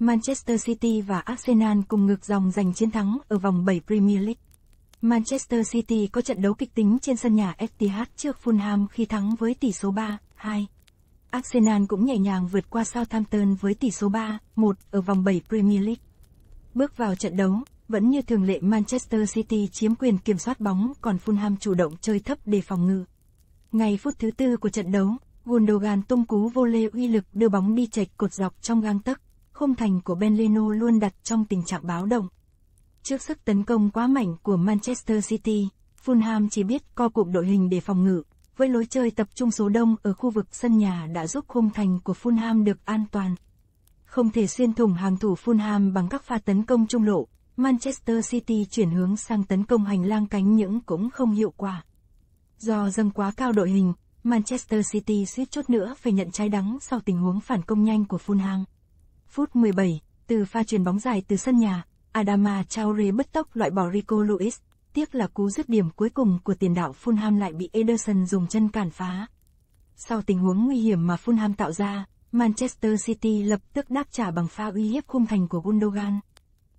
Manchester City và Arsenal cùng ngược dòng giành chiến thắng ở vòng 7 Premier League. Manchester City có trận đấu kịch tính trên sân nhà Etihad trước Fulham khi thắng với tỷ số 3-2. Arsenal cũng nhẹ nhàng vượt qua Southampton với tỷ số 3-1 ở vòng 7 Premier League. Bước vào trận đấu, vẫn như thường lệ Manchester City chiếm quyền kiểm soát bóng còn Fulham chủ động chơi thấp để phòng ngự. Ngày phút thứ tư của trận đấu, Gundogan tung cú vô lê uy lực đưa bóng đi chệch cột dọc trong gang tấc khung thành của ben leno luôn đặt trong tình trạng báo động. Trước sức tấn công quá mạnh của Manchester City, Fulham chỉ biết co cụm đội hình để phòng ngự, với lối chơi tập trung số đông ở khu vực sân nhà đã giúp khung thành của Fulham được an toàn. Không thể xuyên thủng hàng thủ Fulham bằng các pha tấn công trung lộ, Manchester City chuyển hướng sang tấn công hành lang cánh những cũng không hiệu quả. Do dâng quá cao đội hình, Manchester City suýt chút nữa phải nhận trái đắng sau tình huống phản công nhanh của Fulham. Phút 17, từ pha truyền bóng dài từ sân nhà, Adama Traore bứt tốc loại bỏ Rico Lewis. Tiếc là cú dứt điểm cuối cùng của tiền đạo Fulham lại bị Ederson dùng chân cản phá. Sau tình huống nguy hiểm mà Fulham tạo ra, Manchester City lập tức đáp trả bằng pha uy hiếp khung thành của Gundogan.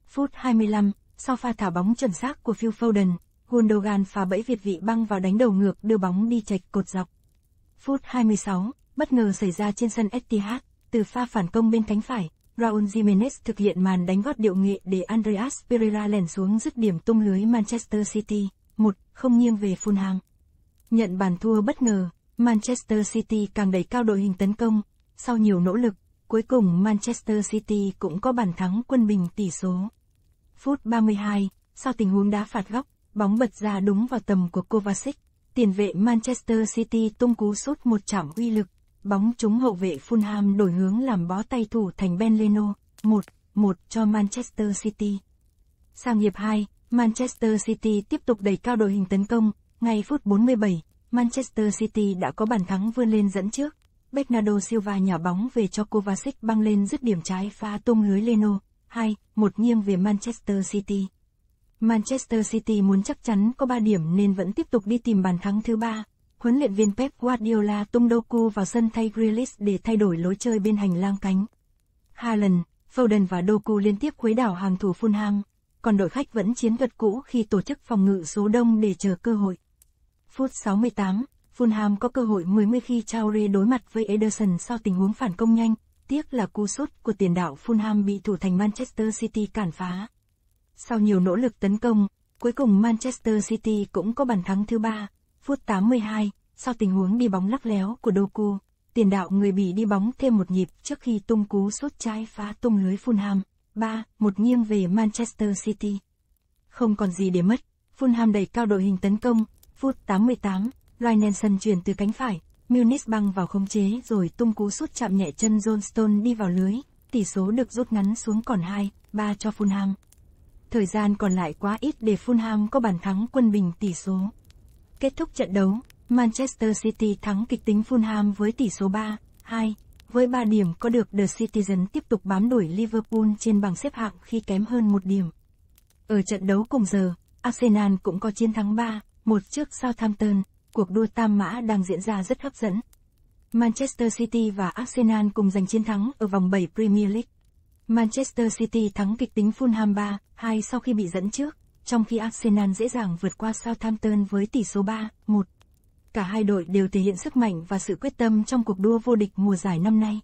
Phút 25, sau pha thả bóng chuẩn xác của Phil Foden, Gundogan phá bẫy Việt vị băng vào đánh đầu ngược đưa bóng đi chạch cột dọc. Phút 26, bất ngờ xảy ra trên sân Etihad, từ pha phản công bên cánh phải, Raul Jimenez thực hiện màn đánh gót điệu nghệ để Andreas Pereira lèn xuống dứt điểm tung lưới Manchester City, 1 không nghiêng về Fulham. Nhận bàn thua bất ngờ, Manchester City càng đẩy cao đội hình tấn công, sau nhiều nỗ lực, cuối cùng Manchester City cũng có bàn thắng quân bình tỷ số. Phút 32, sau tình huống đá phạt góc, bóng bật ra đúng vào tầm của Kovacic, tiền vệ Manchester City tung cú sút một chạm uy lực, Bóng trúng hậu vệ Fulham đổi hướng làm bó tay thủ thành Ben Leno, 1-1 cho Manchester City. Sang hiệp 2, Manchester City tiếp tục đẩy cao đội hình tấn công, ngay phút 47, Manchester City đã có bàn thắng vươn lên dẫn trước. Bernardo Silva nhỏ bóng về cho Kovacic băng lên dứt điểm trái pha tung lưới Leno, 2, 1 nghiêng về Manchester City. Manchester City muốn chắc chắn có 3 điểm nên vẫn tiếp tục đi tìm bàn thắng thứ ba huấn luyện viên Pep Guardiola tung Doku vào sân thay Grealish để thay đổi lối chơi bên hành lang cánh. Haaland, Foden và Doku liên tiếp khuấy đảo hàng thủ Fulham, còn đội khách vẫn chiến thuật cũ khi tổ chức phòng ngự số đông để chờ cơ hội. Phút 68, Fulham có cơ hội 10 khi Traore đối mặt với Ederson sau tình huống phản công nhanh, tiếc là cú sút của tiền đạo Fulham bị thủ thành Manchester City cản phá. Sau nhiều nỗ lực tấn công, cuối cùng Manchester City cũng có bàn thắng thứ ba. Phút 82, sau tình huống đi bóng lắc léo của Doku, tiền đạo người bị đi bóng thêm một nhịp trước khi tung cú sút trái phá tung lưới Fulham, 3, một nghiêng về Manchester City. Không còn gì để mất, Fulham đẩy cao đội hình tấn công, phút 88, Loai Nelson chuyển từ cánh phải, Munich băng vào khống chế rồi tung cú sút chạm nhẹ chân Johnstone đi vào lưới, tỷ số được rút ngắn xuống còn 2, 3 cho Fulham. Thời gian còn lại quá ít để Fulham có bàn thắng quân bình tỷ số. Kết thúc trận đấu, Manchester City thắng kịch tính Fulham với tỷ số 3-2. Với 3 điểm có được The Citizen tiếp tục bám đuổi Liverpool trên bảng xếp hạng khi kém hơn một điểm. Ở trận đấu cùng giờ, Arsenal cũng có chiến thắng 3-1 trước Southampton, cuộc đua tam mã đang diễn ra rất hấp dẫn. Manchester City và Arsenal cùng giành chiến thắng ở vòng 7 Premier League. Manchester City thắng kịch tính Fulham 3-2 sau khi bị dẫn trước trong khi Arsenal dễ dàng vượt qua Southampton với tỷ số 3-1. Cả hai đội đều thể hiện sức mạnh và sự quyết tâm trong cuộc đua vô địch mùa giải năm nay.